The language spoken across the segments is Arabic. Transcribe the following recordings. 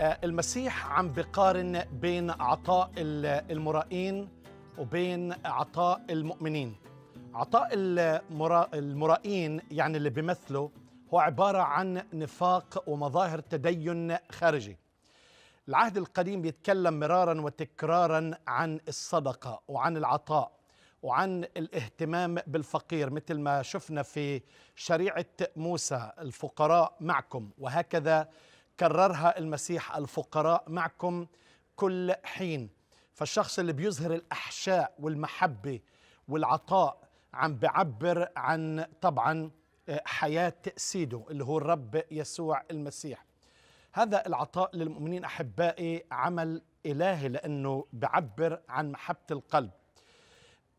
آه، المسيح عم بقارن بين عطاء المرائين وبين عطاء المؤمنين عطاء المرائين يعني اللي بيمثلوا هو عبارة عن نفاق ومظاهر تدين خارجي العهد القديم بيتكلم مرارا وتكرارا عن الصدقة وعن العطاء وعن الاهتمام بالفقير مثل ما شفنا في شريعة موسى الفقراء معكم وهكذا كررها المسيح الفقراء معكم كل حين فالشخص اللي بيظهر الأحشاء والمحبة والعطاء عم بعبر عن طبعا آه، حياة سيده اللي هو الرب يسوع المسيح هذا العطاء للمؤمنين أحبائي عمل إلهي لأنه بعبر عن محبة القلب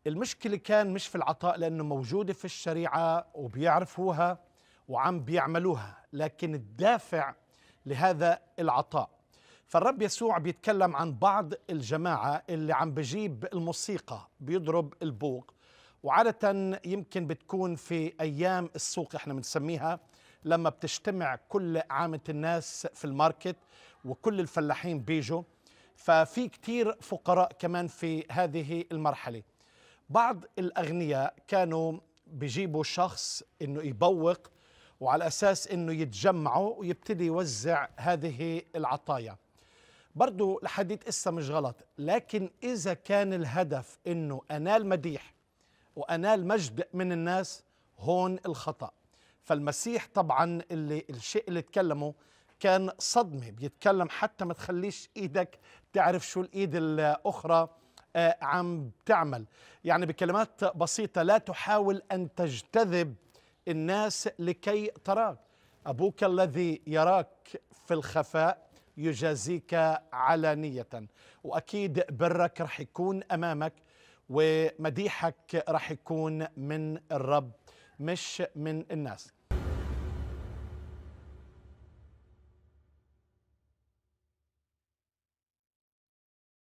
المشكلة كان مش في العطاء لأنه موجودة في الشريعة وبيعرفوها وعم بيعملوها لكن الدافع لهذا العطاء فالرب يسوع بيتكلم عن بعض الجماعة اللي عم بجيب الموسيقى بيضرب البوق وعادة يمكن بتكون في أيام السوق احنا بنسميها لما بتجتمع كل عامة الناس في الماركت وكل الفلاحين بيجوا ففي كتير فقراء كمان في هذه المرحلة بعض الأغنياء كانوا بيجيبوا شخص انه يبوق وعلى أساس أنه يتجمعوا ويبتدي يوزع هذه العطايا برضو الحديث إسا مش غلط لكن إذا كان الهدف أنه أنال مديح وأنال مجد من الناس هون الخطأ فالمسيح طبعا اللي الشيء اللي تكلمه كان صدمة بيتكلم حتى ما تخليش إيدك تعرف شو الإيد الأخرى آه، عم تعمل يعني بكلمات بسيطة لا تحاول أن تجتذب الناس لكي تراك أبوك الذي يراك في الخفاء يجازيك علانية وأكيد برك رح يكون أمامك ومديحك رح يكون من الرب مش من الناس